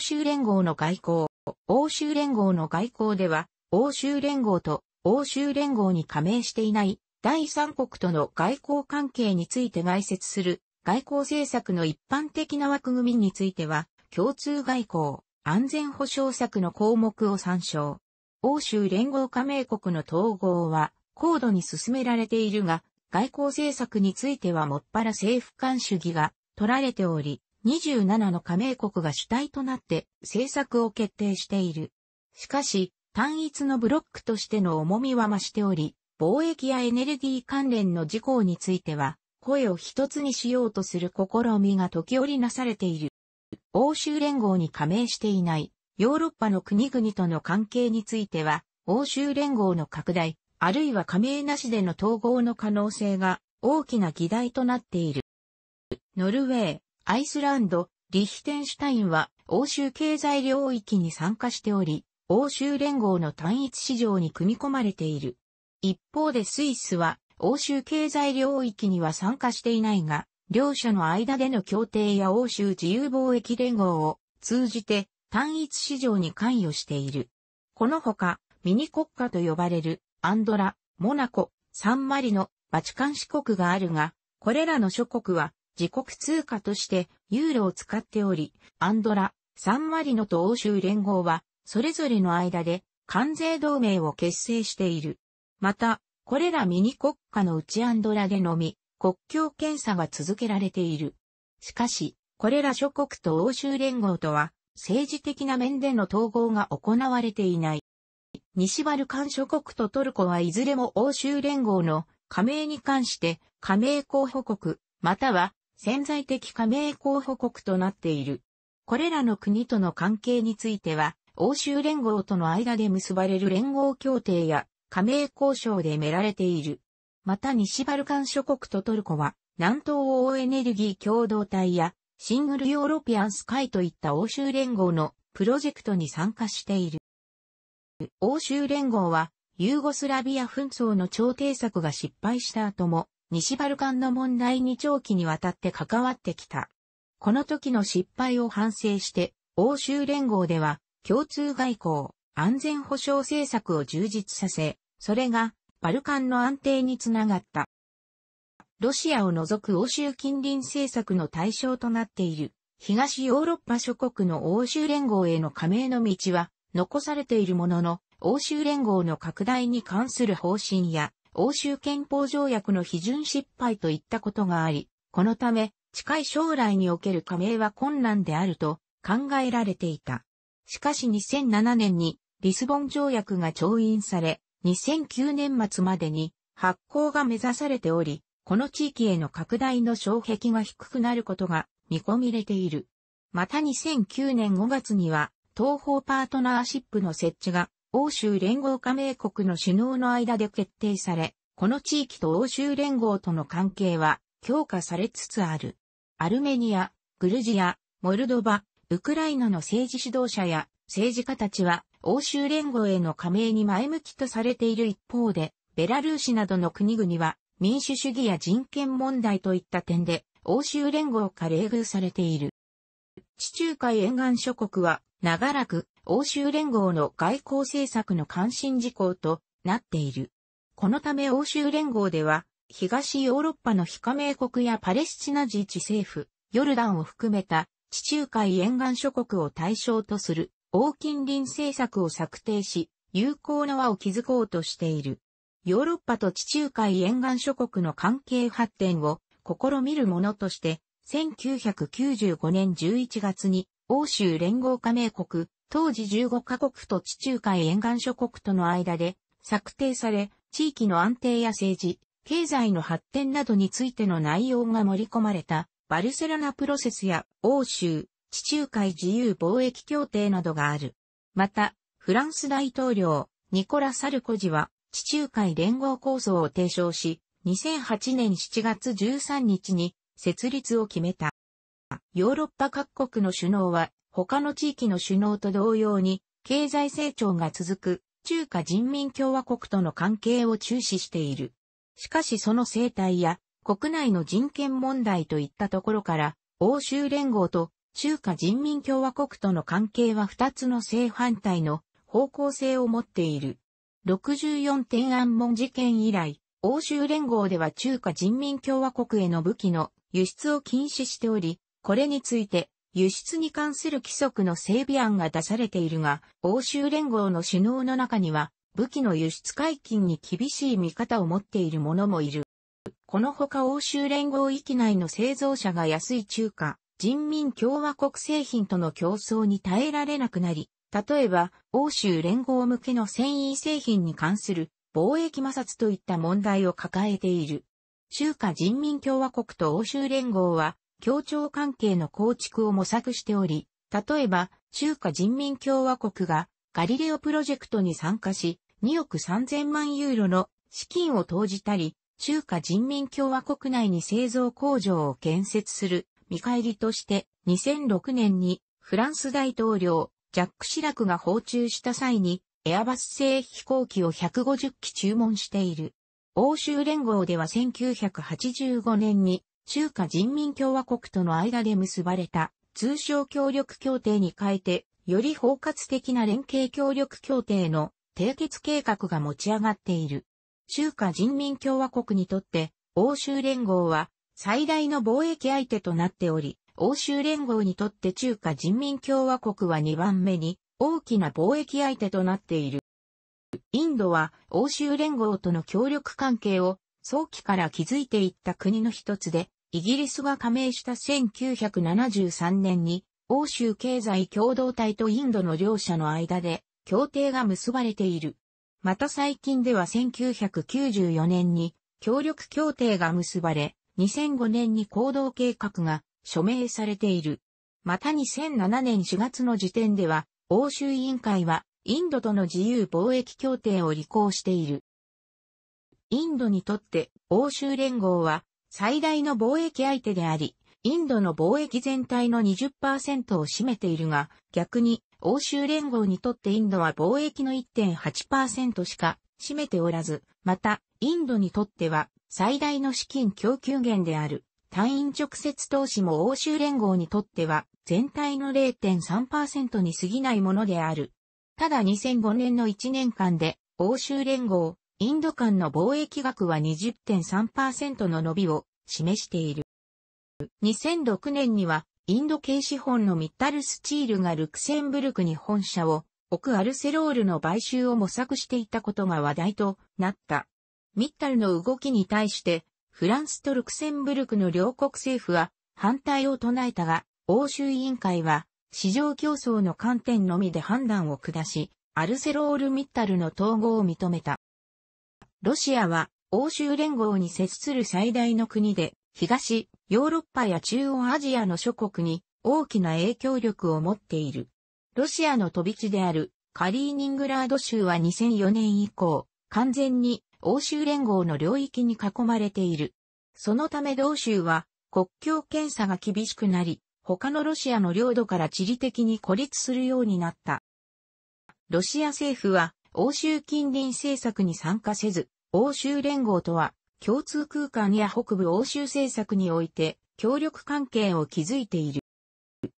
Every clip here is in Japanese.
州連合の外交、欧州連合の外交では、欧州連合と欧州連合に加盟していない第三国との外交関係について外説する外交政策の一般的な枠組みについては、共通外交、安全保障策の項目を参照。欧州連合加盟国の統合は高度に進められているが、外交政策についてはもっぱら政府間主義が取られており、27の加盟国が主体となって政策を決定している。しかし、単一のブロックとしての重みは増しており、貿易やエネルギー関連の事項については、声を一つにしようとする試みが時折なされている。欧州連合に加盟していないヨーロッパの国々との関係については、欧州連合の拡大、あるいは加盟なしでの統合の可能性が大きな議題となっている。ノルウェー、アイスランド、リヒテンシュタインは欧州経済領域に参加しており、欧州連合の単一市場に組み込まれている。一方でスイスは欧州経済領域には参加していないが、両者の間での協定や欧州自由貿易連合を通じて単一市場に関与している。このほか、ミニ国家と呼ばれるアンドラ、モナコ、サンマリノ、バチカン四国があるが、これらの諸国は自国通貨としてユーロを使っており、アンドラ、サンマリノと欧州連合は、それぞれの間で関税同盟を結成している。また、これらミニ国家のうちアンドラでのみ、国境検査が続けられている。しかし、これら諸国と欧州連合とは、政治的な面での統合が行われていない。西バルカン諸国とトルコはいずれも欧州連合の加盟に関して加盟候補国、または潜在的加盟候補国となっている。これらの国との関係については、欧州連合との間で結ばれる連合協定や加盟交渉でめられている。また西バルカン諸国とトルコは、南東欧エネルギー共同体や、シングルヨーロピアンス会といった欧州連合のプロジェクトに参加している。欧州連合は、ユーゴスラビア紛争の調停策が失敗した後も、西バルカンの問題に長期にわたって関わってきた。この時の失敗を反省して、欧州連合では共通外交、安全保障政策を充実させ、それがバルカンの安定につながった。ロシアを除く欧州近隣政策の対象となっている東ヨーロッパ諸国の欧州連合への加盟の道は残されているものの、欧州連合の拡大に関する方針や欧州憲法条約の批准失敗といったことがあり、このため、近い将来における加盟は困難であると考えられていた。しかし2007年にリスボン条約が調印され、2009年末までに発行が目指されており、この地域への拡大の障壁が低くなることが見込みれている。また2009年5月には、東方パートナーシップの設置が欧州連合加盟国の首脳の間で決定され、この地域と欧州連合との関係は強化されつつある。アルメニア、グルジア、モルドバ、ウクライナの政治指導者や政治家たちは欧州連合への加盟に前向きとされている一方で、ベラルーシなどの国々は民主主義や人権問題といった点で欧州連合から冷遇されている。地中海沿岸諸国は長らく欧州連合の外交政策の関心事項となっている。このため欧州連合では、東ヨーロッパの非加盟国やパレスチナ自治政府、ヨルダンを含めた地中海沿岸諸国を対象とする大近隣政策を策定し、友好の輪を築こうとしている。ヨーロッパと地中海沿岸諸国の関係発展を試みるものとして、1995年11月に欧州連合加盟国、当時15カ国と地中海沿岸諸国との間で策定され、地域の安定や政治、経済の発展などについての内容が盛り込まれたバルセロナプロセスや欧州、地中海自由貿易協定などがある。また、フランス大統領、ニコラ・サルコジは地中海連合構想を提唱し、2008年7月13日に設立を決めた。ヨーロッパ各国の首脳は、他の地域の首脳と同様に、経済成長が続く中華人民共和国との関係を注視している。しかしその生態や国内の人権問題といったところから、欧州連合と中華人民共和国との関係は2つの正反対の方向性を持っている。64天安門事件以来、欧州連合では中華人民共和国への武器の輸出を禁止しており、これについて、輸出に関する規則の整備案が出されているが、欧州連合の首脳の中には、武器の輸出解禁に厳しい見方を持っている者もいる。このほか欧州連合域内の製造者が安い中華、人民共和国製品との競争に耐えられなくなり、例えば、欧州連合向けの繊維製品に関する貿易摩擦といった問題を抱えている。中華人民共和国と欧州連合は協調関係の構築を模索しており、例えば、中華人民共和国がガリレオプロジェクトに参加し、2億3000万ユーロの資金を投じたり、中華人民共和国内に製造工場を建設する見返りとして2006年にフランス大統領ジャック・シラクが訪中した際にエアバス製飛行機を150機注文している。欧州連合では1985年に中華人民共和国との間で結ばれた通商協力協定に変えて、より包括的な連携協力協定の締結計画が持ち上がっている。中華人民共和国にとって、欧州連合は最大の貿易相手となっており、欧州連合にとって中華人民共和国は2番目に大きな貿易相手となっている。インドは欧州連合との協力関係を早期から築いていった国の一つで、イギリスが加盟した1973年に、欧州経済共同体とインドの両者の間で協定が結ばれている。また最近では1994年に協力協定が結ばれ、2005年に行動計画が署名されている。また2007年4月の時点では、欧州委員会はインドとの自由貿易協定を履行している。インドにとって欧州連合は最大の貿易相手であり、インドの貿易全体の20%を占めているが、逆に欧州連合にとってインドは貿易の1.8%しか占めておらず、また、インドにとっては最大の資金供給源である。単位直接投資も欧州連合にとっては全体の0.3%に過ぎないものである。ただ2005年の1年間で欧州連合インド間の貿易額は20.3%の伸びを示している。2006年には、インド系資本のミッタルスチールがルクセンブルクに本社を置くアルセロールの買収を模索していたことが話題となった。ミッタルの動きに対して、フランスとルクセンブルクの両国政府は反対を唱えたが、欧州委員会は市場競争の観点のみで判断を下し、アルセロール・ミッタルの統合を認めた。ロシアは欧州連合に接する最大の国で、東、ヨーロッパや中央アジアの諸国に大きな影響力を持っている。ロシアの飛び地であるカリーニングラード州は2004年以降、完全に欧州連合の領域に囲まれている。そのため同州は国境検査が厳しくなり、他のロシアの領土から地理的に孤立するようになった。ロシア政府は欧州近隣政策に参加せず、欧州連合とは、共通空間や北部欧州政策において、協力関係を築いている。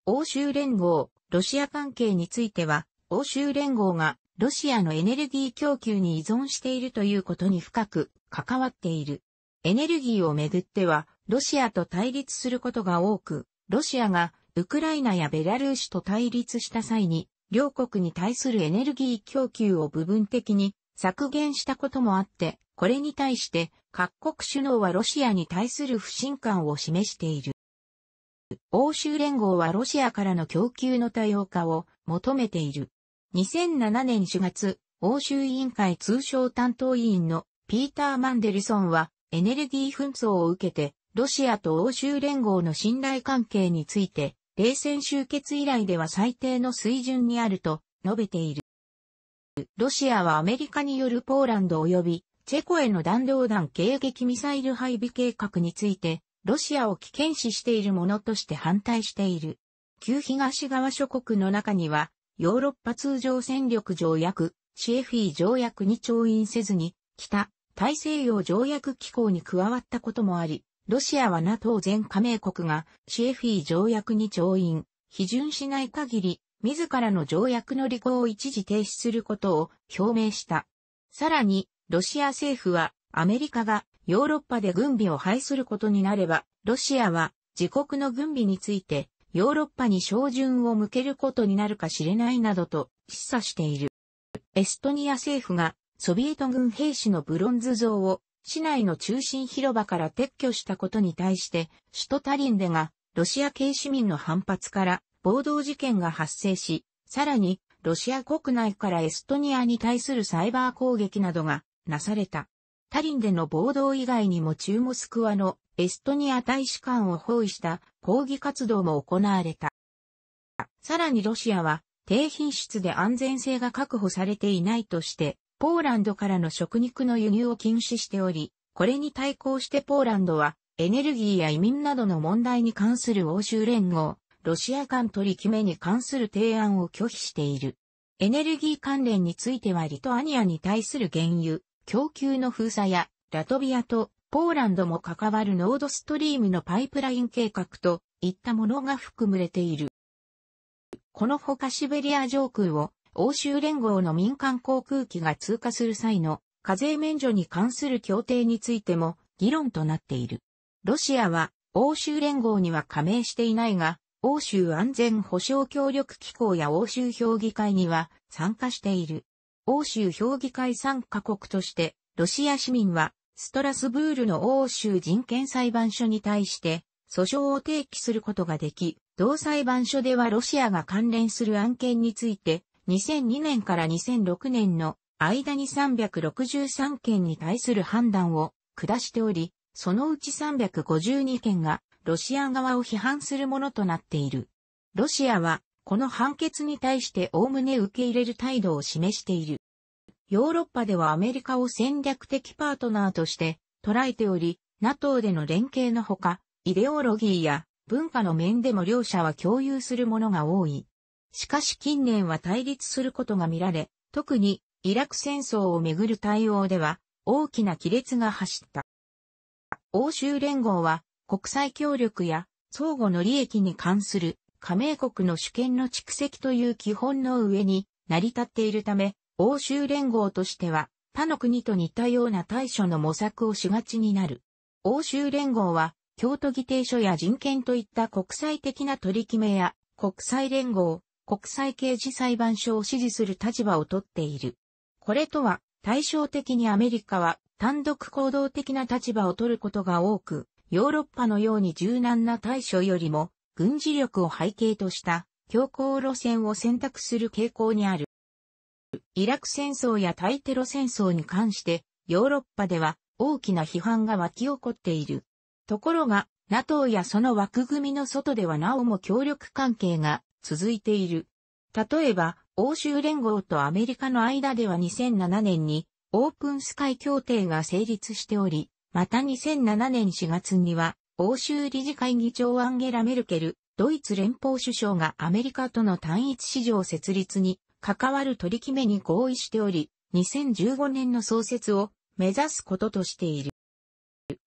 欧州連合、ロシア関係については、欧州連合がロシアのエネルギー供給に依存しているということに深く関わっている。エネルギーをめぐっては、ロシアと対立することが多く、ロシアがウクライナやベラルーシと対立した際に、両国に対するエネルギー供給を部分的に削減したこともあって、これに対して各国首脳はロシアに対する不信感を示している。欧州連合はロシアからの供給の多様化を求めている。2007年4月、欧州委員会通商担当委員のピーター・マンデルソンはエネルギー紛争を受けてロシアと欧州連合の信頼関係について冷戦終結以来では最低の水準にあると述べている。ロシアはアメリカによるポーランド及びチェコへの弾道弾迎撃ミサイル配備計画について、ロシアを危険視しているものとして反対している。旧東側諸国の中には、ヨーロッパ通常戦力条約、CFE 条約に調印せずに、北、大西洋条約機構に加わったこともあり、ロシアは NATO 全加盟国が CFE 条約に調印、批准しない限り、自らの条約の履行を一時停止することを表明した。さらに、ロシア政府は、アメリカがヨーロッパで軍備を廃することになれば、ロシアは自国の軍備について、ヨーロッパに照準を向けることになるか知れないなどと示唆している。エストニア政府がソビエト軍兵士のブロンズ像を市内の中心広場から撤去したことに対して、首都タリンでが、ロシア系市民の反発から暴動事件が発生し、さらに、ロシア国内からエストニアに対するサイバー攻撃などがなされた。タリンでの暴動以外にも中モスクワのエストニア大使館を包囲した抗議活動も行われた。さらにロシアは低品質で安全性が確保されていないとしてポーランドからの食肉の輸入を禁止しており、これに対抗してポーランドは、エネルギーや移民などの問題に関する欧州連合、ロシア間取り決めに関する提案を拒否している。エネルギー関連についてはリトアニアに対する原油、供給の封鎖や、ラトビアとポーランドも関わるノードストリームのパイプライン計画といったものが含まれている。この他シベリア上空を欧州連合の民間航空機が通過する際の課税免除に関する協定についても議論となっている。ロシアは欧州連合には加盟していないが、欧州安全保障協力機構や欧州評議会には参加している。欧州評議会参加国として、ロシア市民はストラスブールの欧州人権裁判所に対して訴訟を提起することができ、同裁判所ではロシアが関連する案件について2002年から2006年の間に363件に対する判断を下しており、そのうち352件がロシア側を批判するものとなっている。ロシアはこの判決に対して概ね受け入れる態度を示している。ヨーロッパではアメリカを戦略的パートナーとして捉えており、NATO での連携のほか、イデオロギーや文化の面でも両者は共有するものが多い。しかし近年は対立することが見られ、特にイラク戦争をめぐる対応では大きな亀裂が走った。欧州連合は国際協力や相互の利益に関する加盟国の主権の蓄積という基本の上に成り立っているため、欧州連合としては他の国と似たような対処の模索をしがちになる。欧州連合は京都議定書や人権といった国際的な取り決めや国際連合、国際刑事裁判所を支持する立場をとっている。これとは、対照的にアメリカは単独行動的な立場を取ることが多く、ヨーロッパのように柔軟な対処よりも、軍事力を背景とした強硬路線を選択する傾向にある。イラク戦争や対テロ戦争に関して、ヨーロッパでは大きな批判が湧き起こっている。ところが、NATO やその枠組みの外ではなおも協力関係が続いている。例えば、欧州連合とアメリカの間では2007年にオープンスカイ協定が成立しており、また2007年4月には欧州理事会議長アンゲラ・メルケル、ドイツ連邦首相がアメリカとの単一市場設立に関わる取り決めに合意しており、2015年の創設を目指すこととしている。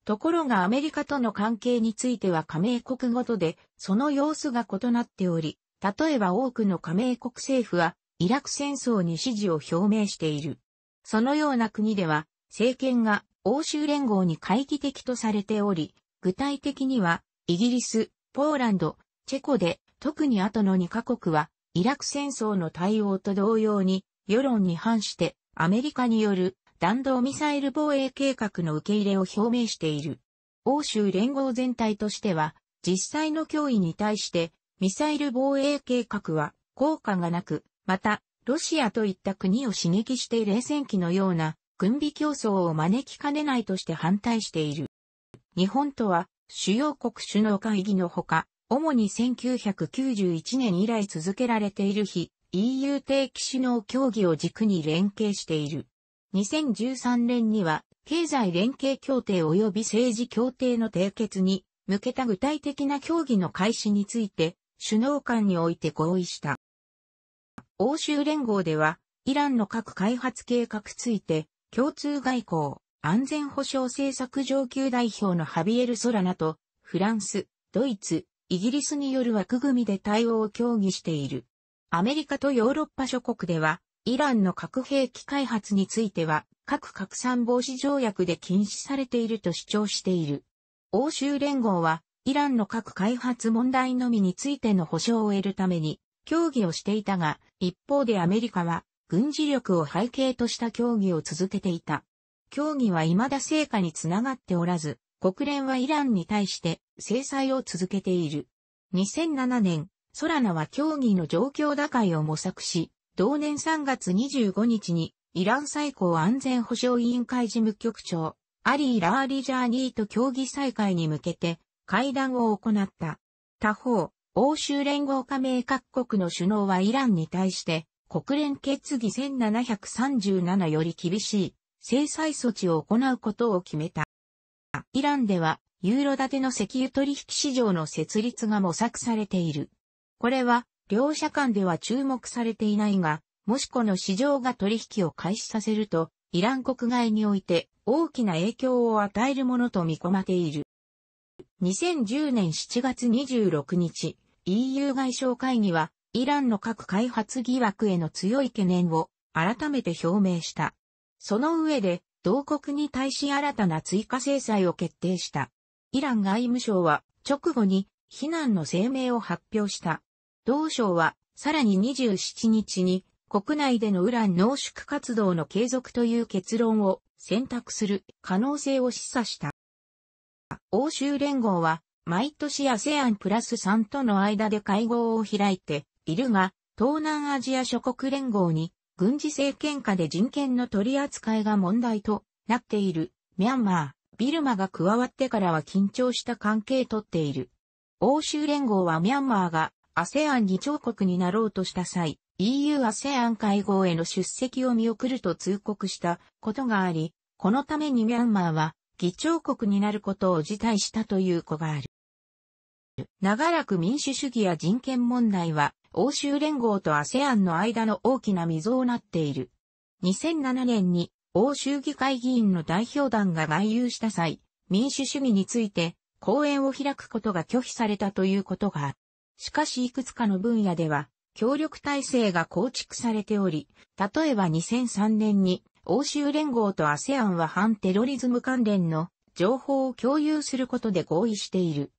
ところがアメリカとの関係については加盟国ごとで、その様子が異なっており、例えば多くの加盟国政府は、イラク戦争に支持を表明している。そのような国では、政権が欧州連合に懐疑的とされており、具体的には、イギリス、ポーランド、チェコで、特に後の2カ国は、イラク戦争の対応と同様に、世論に反して、アメリカによる弾道ミサイル防衛計画の受け入れを表明している。欧州連合全体としては、実際の脅威に対してミサイル防衛計画は効果がなく、また、ロシアといった国を刺激して冷戦期のような軍備競争を招きかねないとして反対している。日本とは主要国首脳会議のほか、主に1991年以来続けられている日、EU 定期首脳協議を軸に連携している。2013年には経済連携協定及び政治協定の締結に向けた具体的な協議の開始について首脳間において合意した。欧州連合では、イランの核開発計画ついて、共通外交、安全保障政策上級代表のハビエル・ソラナと、フランス、ドイツ、イギリスによる枠組みで対応を協議している。アメリカとヨーロッパ諸国では、イランの核兵器開発については、核拡散防止条約で禁止されていると主張している。欧州連合は、イランの核開発問題のみについての保障を得るために、協議をしていたが、一方でアメリカは、軍事力を背景とした協議を続けていた。協議は未だ成果につながっておらず、国連はイランに対して制裁を続けている。2007年、ソラナは協議の状況打開を模索し、同年3月25日にイラン最高安全保障委員会事務局長、アリー・ラーリジャーニーと協議再開に向けて会談を行った。他方、欧州連合加盟各国の首脳はイランに対して、国連決議1737より厳しい制裁措置を行うことを決めた。イランでは、ユーロ建ての石油取引市場の設立が模索されている。これは、両者間では注目されていないが、もしこの市場が取引を開始させると、イラン国外において大きな影響を与えるものと見込まれている。2010年7月26日、EU 外相会議は、イランの核開発疑惑への強い懸念を改めて表明した。その上で、同国に対し新たな追加制裁を決定した。イラン外務省は直後に非難の声明を発表した。同省はさらに27日に国内でのウラン濃縮活動の継続という結論を選択する可能性を示唆した。欧州連合は、毎年 ASEAN プラス3との間で会合を開いているが、東南アジア諸国連合に軍事政権下で人権の取り扱いが問題となっているミャンマー、ビルマが加わってからは緊張した関係とっている。欧州連合はミャンマーが ASEAN 議長国になろうとした際、EU ASEAN 会合への出席を見送ると通告したことがあり、このためにミャンマーは議長国になることを辞退したという子がある。長らく民主主義や人権問題は、欧州連合と ASEAN の間の大きな溝をなっている。2007年に欧州議会議員の代表団が外遊した際、民主主義について講演を開くことが拒否されたということがある。しかしいくつかの分野では、協力体制が構築されており、例えば2003年に欧州連合と ASEAN は反テロリズム関連の情報を共有することで合意している。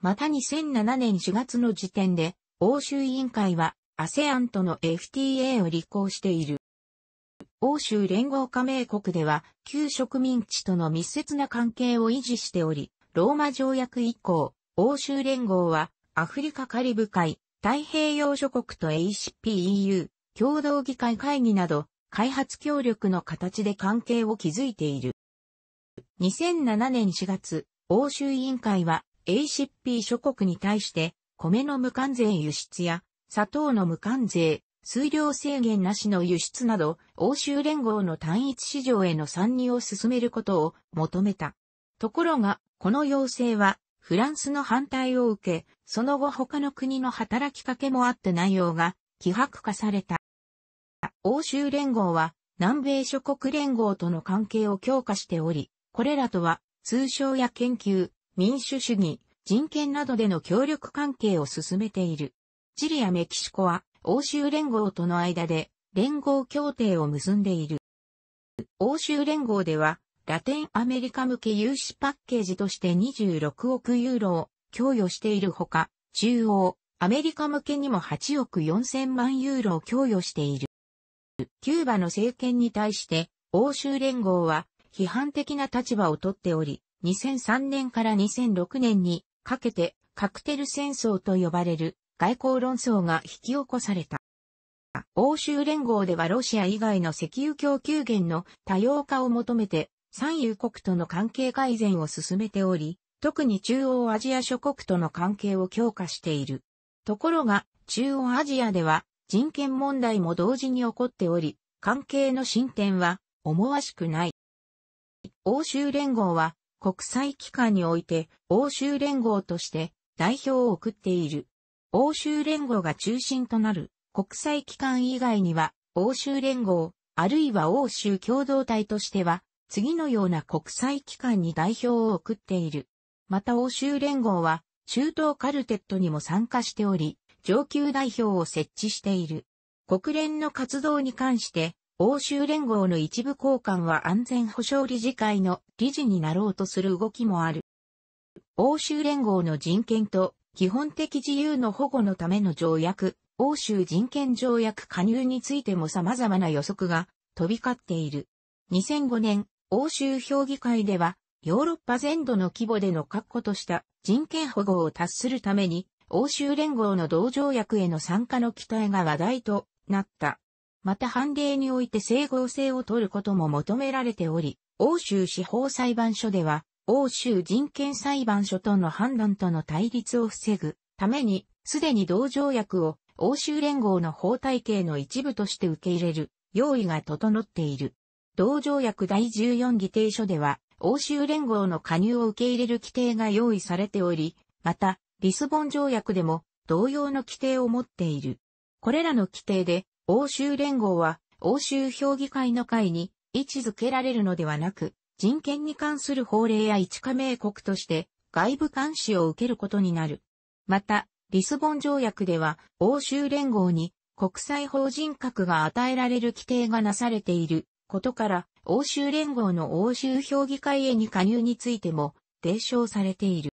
また2007年4月の時点で、欧州委員会は ASEAN との FTA を履行している。欧州連合加盟国では、旧植民地との密接な関係を維持しており、ローマ条約以降、欧州連合は、アフリカカリブ海、太平洋諸国と ACPEU、共同議会会議など、開発協力の形で関係を築いている。2007年4月、欧州委員会は ACP 諸国に対して米の無関税輸出や砂糖の無関税、数量制限なしの輸出など欧州連合の単一市場への参入を進めることを求めた。ところが、この要請はフランスの反対を受け、その後他の国の働きかけもあって内容が希薄化された。欧州連合は南米諸国連合との関係を強化しており、これらとは通商や研究、民主主義、人権などでの協力関係を進めている。チリやメキシコは欧州連合との間で連合協定を結んでいる。欧州連合ではラテンアメリカ向け融資パッケージとして26億ユーロを供与しているほか、中央、アメリカ向けにも8億4000万ユーロを供与している。キューバの政権に対して欧州連合は批判的な立場をとっており、2003年から2006年にかけてカクテル戦争と呼ばれる外交論争が引き起こされた。欧州連合ではロシア以外の石油供給源の多様化を求めて、産油国との関係改善を進めており、特に中央アジア諸国との関係を強化している。ところが、中央アジアでは人権問題も同時に起こっており、関係の進展は思わしくない。欧州連合は国際機関において欧州連合として代表を送っている。欧州連合が中心となる国際機関以外には欧州連合あるいは欧州共同体としては次のような国際機関に代表を送っている。また欧州連合は中東カルテットにも参加しており、上級代表を設置している。国連の活動に関して、欧州連合の一部交換は安全保障理事会の理事になろうとする動きもある。欧州連合の人権と基本的自由の保護のための条約、欧州人権条約加入についても様々な予測が飛び交っている。2005年、欧州評議会では、ヨーロッパ全土の規模での確固とした人権保護を達するために、欧州連合の同条約への参加の期待が話題となった。また判例において整合性を取ることも求められており、欧州司法裁判所では、欧州人権裁判所との判断との対立を防ぐために、すでに同条約を欧州連合の法体系の一部として受け入れる用意が整っている。同条約第14議定書では、欧州連合の加入を受け入れる規定が用意されており、また、リスボン条約でも同様の規定を持っている。これらの規定で、欧州連合は欧州評議会の会に位置づけられるのではなく、人権に関する法令や一加盟国として外部監視を受けることになる。また、リスボン条約では欧州連合に国際法人格が与えられる規定がなされていることから、欧州連合の欧州評議会へに加入についても提唱されている。